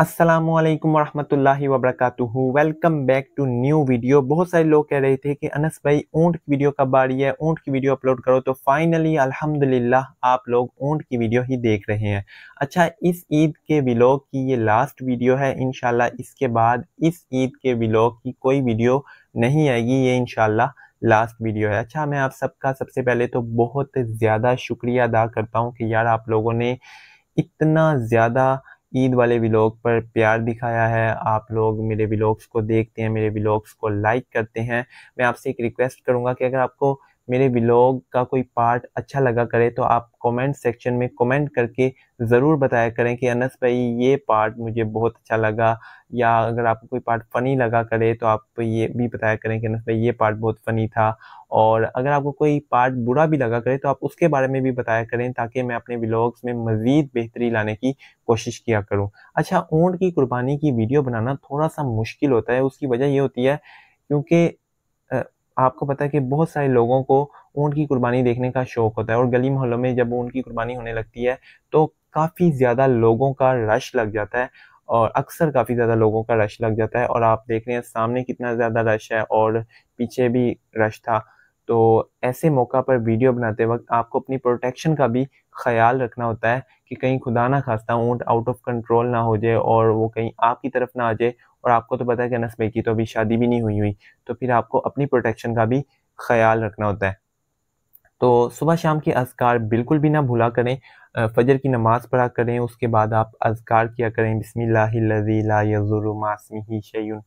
असलम वरहमल वबरक welcome back to new video बहुत सारे लोग कह रहे थे कि अनस भाई ऊँट की वीडियो कब आ रही है ऊँट की वीडियो अपलोड करो तो फाइनली अल्हम्दुलिल्लाह आप लोग ऊँट की वीडियो ही देख रहे हैं अच्छा इस ईद के व्लॉग की ये लास्ट वीडियो है इन इसके बाद इस ईद के व्लॉग की कोई वीडियो नहीं आएगी ये इन लास्ट वीडियो है अच्छा मैं आप सबका सबसे पहले तो बहुत ज़्यादा शुक्रिया अदा करता हूँ कि यार आप लोगों ने इतना ज़्यादा ईद वाले व्लॉग पर प्यार दिखाया है आप लोग मेरे व्लॉग्स को देखते हैं मेरे व्लॉग्स को लाइक करते हैं मैं आपसे एक रिक्वेस्ट करूँगा कि अगर आपको मेरे व्लॉग का कोई पार्ट अच्छा लगा करे तो आप कमेंट सेक्शन में कमेंट करके ज़रूर बताया करें कि अनस भाई ये पार्ट मुझे बहुत अच्छा लगा या अगर आपको कोई पार्ट फ़नी लगा करे तो आप ये भी बताया करें कि अनस भाई ये पार्ट बहुत फ़नी था और अगर आपको कोई पार्ट बुरा भी लगा करे तो आप उसके बारे में भी बताया करें ताकि मैं अपने व्लॉग्स में मज़ीद बेहतरी लाने की कोशिश किया करूँ अच्छा ऊँट की कुर्बानी की वीडियो बनाना थोड़ा सा मुश्किल होता है उसकी वजह ये होती है क्योंकि आपको पता है कि बहुत सारे लोगों को ऊँट की कुर्बानी देखने का शौक़ होता है और गली मोहल्लों में जब ऊँट की कुर्बानी होने लगती है तो काफ़ी ज़्यादा लोगों का रश लग जाता है और अक्सर काफ़ी ज़्यादा लोगों का रश लग जाता है और आप देख रहे हैं सामने कितना ज़्यादा रश है और पीछे भी रश था तो ऐसे मौका पर वीडियो बनाते वक्त आपको अपनी प्रोटेक्शन का भी ख्याल रखना होता है कि कहीं खुदा ना खास्ता ऊँट आउट ऑफ कंट्रोल ना हो जाए और वो कहीं आपकी तरफ ना आ जाए और आपको तो पता है कि अनस में की तो अभी शादी भी नहीं हुई हुई तो फिर आपको अपनी प्रोटेक्शन का भी ख्याल रखना होता है तो सुबह शाम के अजकार बिल्कुल भी ना भूला करें फजर की नमाज़ पढ़ा करें उसके बाद आप अजकार किया करें बसमीलाज़ुरमासमी शैन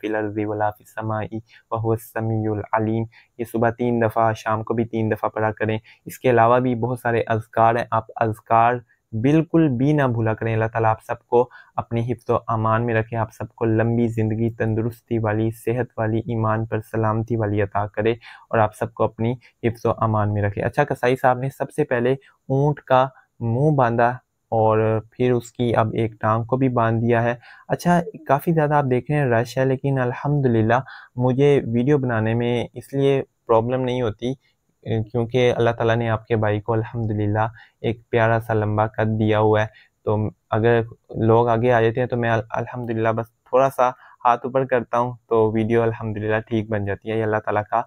ये सुबह तीन दफ़ा शाम को भी तीन दफ़ा पढ़ा करें इसके अलावा भी बहुत सारे अजकार हैं आप अजकार बिल्कुल भी ना भूला करें अल्लाह ताला आप सबको अपनी हिफ्त अमान में रखें आप सबको लंबी ज़िंदगी तंदुरुस्ती वाली सेहत वाली ईमान पर सलामती वाली अता करे और आप सबको अपनी हिफ्त अमान में रखें अच्छा कसाई साहब ने सबसे पहले ऊँट का मुँह बांधा और फिर उसकी अब एक टांग को भी बांध दिया है अच्छा काफ़ी ज़्यादा आप देख रहे हैं रश है लेकिन अल्हम्दुलिल्लाह मुझे वीडियो बनाने में इसलिए प्रॉब्लम नहीं होती क्योंकि अल्लाह ताला ने आपके भाई को अल्हम्दुलिल्लाह एक प्यारा सा लंबा कद दिया हुआ है तो अगर लोग आगे आ जाते हैं तो मैं अल्हम्दुलिल्लाह बस थोड़ा सा हाथ ऊपर करता हूँ तो वीडियो अल्हम्दुलिल्लाह ठीक बन जाती है ये अल्लाह ताला का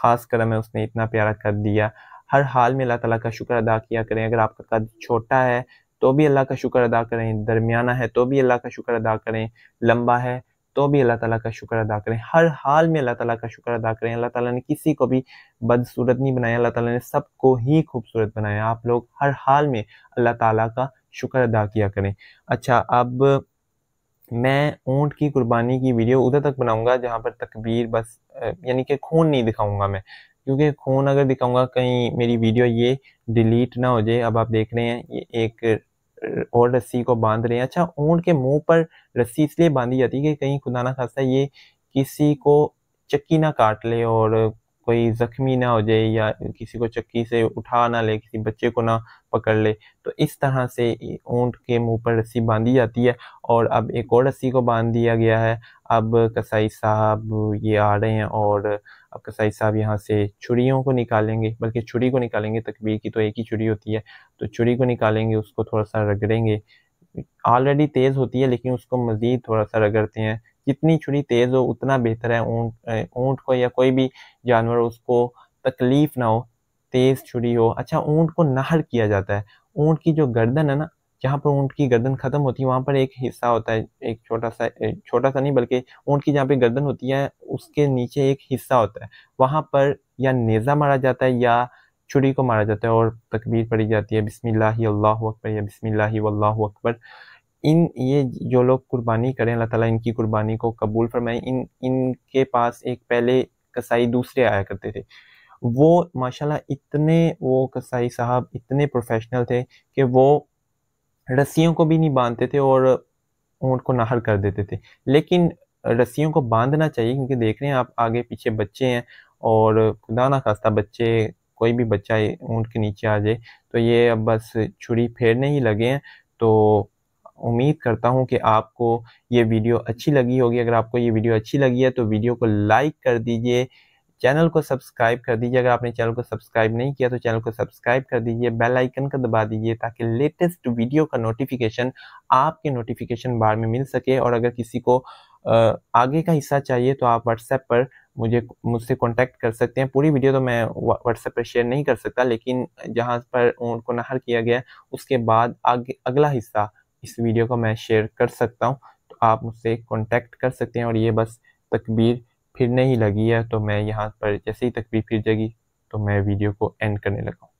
ख़ास करम है उसने इतना प्यारा कद दिया हर हाल में अल्लाह ताला का शुक्र अदा किया करें अगर आपका कद छोटा है तो भी अल्लाह का शुक्र अदा करें दरमियाना है तो भी अल्लाह का शुक्र अदा करें लंबा है तो भी अल्लाह ताला का शुक्र अदा करें हर हाल में अल्लाह ताला का शुक्र अदा करें अल्लाह ताला ने किसी को भी बदसूरत नहीं बनाया अल्लाह ताला ने सबको ही खूबसूरत बनाया आप लोग हर हाल में अल्लाह ताला का शुक्र अदा किया करें अच्छा अब मैं ऊँट की कुर्बानी की वीडियो उधर तक बनाऊँगा जहाँ पर तकबीर बस यानी कि खून नहीं दिखाऊँगा मैं क्योंकि खून अगर दिखाऊँगा कहीं मेरी वीडियो ये डिलीट ना हो जाए अब आप देख रहे हैं ये एक और रस्सी को बांध रहे हैं अच्छा ऊँट के मुंह पर रस्सी इसलिए बांधी जाती है कि कहीं खुदा ना खासा ये किसी को चक्की ना काट ले और कोई ज़ख्मी ना हो जाए या किसी को चक्की से उठा ना ले किसी बच्चे को ना पकड़ ले तो इस तरह से ऊंट के मुंह पर रस्सी बांधी जाती है और अब एक और रस्सी को बांध दिया गया है अब कसाई साहब ये आ रहे हैं और अब कसाई साहब यहाँ से छुड़ियों को निकालेंगे बल्कि छुरी को निकालेंगे तकबीर की तो एक ही छुरी होती है तो छुरी को निकालेंगे उसको थोड़ा सा रगड़ेंगे ऑलरेडी तेज़ होती है लेकिन उसको मज़ीद थोड़ा सा रगड़ते हैं जितनी छुरी तेज़ हो उतना बेहतर है ऊँट ऊँट को या कोई भी जानवर उसको तकलीफ़ ना हो तेज़ छुरी हो अच्छा ऊँट को नहर किया जाता है ऊँट की जो गर्दन है ना जहाँ पर ऊँट की गर्दन ख़त्म होती है वहाँ पर एक हिस्सा होता है एक छोटा सा छोटा सा नहीं बल्कि ऊँट की जहाँ पे गर्दन होती है उसके नीचे एक हिस्सा होता है वहाँ पर या नेज़ा मारा जाता है या छुरी को मारा जाता है और तकबीर पड़ी जाती है बिसमिल्लाह अल्लाह अकबर या बिसमिल्लाह अल्लाह अकबर इन ये जो लोग कुर्बानी करें अल्लाह ताला इनकी कुर्बानी को कबूल फरमाए इन इनके पास एक पहले कसाई दूसरे आया करते थे वो माशाल्लाह इतने वो कसाई साहब इतने प्रोफेशनल थे कि वो रस्सियों को भी नहीं बांधते थे और ऊँट को नाहर कर देते थे लेकिन रस्सियों को बांधना चाहिए क्योंकि देख रहे हैं आप आगे पीछे बच्चे हैं और खुदा ना खास्ता बच्चे कोई भी बच्चा ऊँट के नीचे आ जाए तो ये अब बस छुरी फेरने ही लगे हैं तो उम्मीद करता हूँ कि आपको ये वीडियो अच्छी लगी होगी अगर आपको ये वीडियो अच्छी लगी है तो वीडियो को लाइक कर दीजिए चैनल को सब्सक्राइब कर दीजिए अगर आपने चैनल को सब्सक्राइब नहीं किया तो चैनल को सब्सक्राइब कर दीजिए बेल आइकन का दबा दीजिए ताकि लेटेस्ट वीडियो का नोटिफिकेशन आपके नोटिफिकेशन बार में मिल सके और अगर किसी को आगे का हिस्सा चाहिए तो आप व्हाट्सएप पर मुझे मुझसे कांटेक्ट कर सकते हैं पूरी वीडियो तो मैं व्हाट्सएप पर शेयर नहीं कर सकता लेकिन जहाँ पर उनको नहर किया गया उसके बाद आगे अगला हिस्सा इस वीडियो को मैं शेयर कर सकता हूँ तो आप मुझसे कॉन्टेक्ट कर सकते हैं और ये बस तकबीर फिरने ही लगी है तो मैं यहाँ पर जैसे ही तकबीर फिर जाएगी तो मैं वीडियो को एंड करने लगा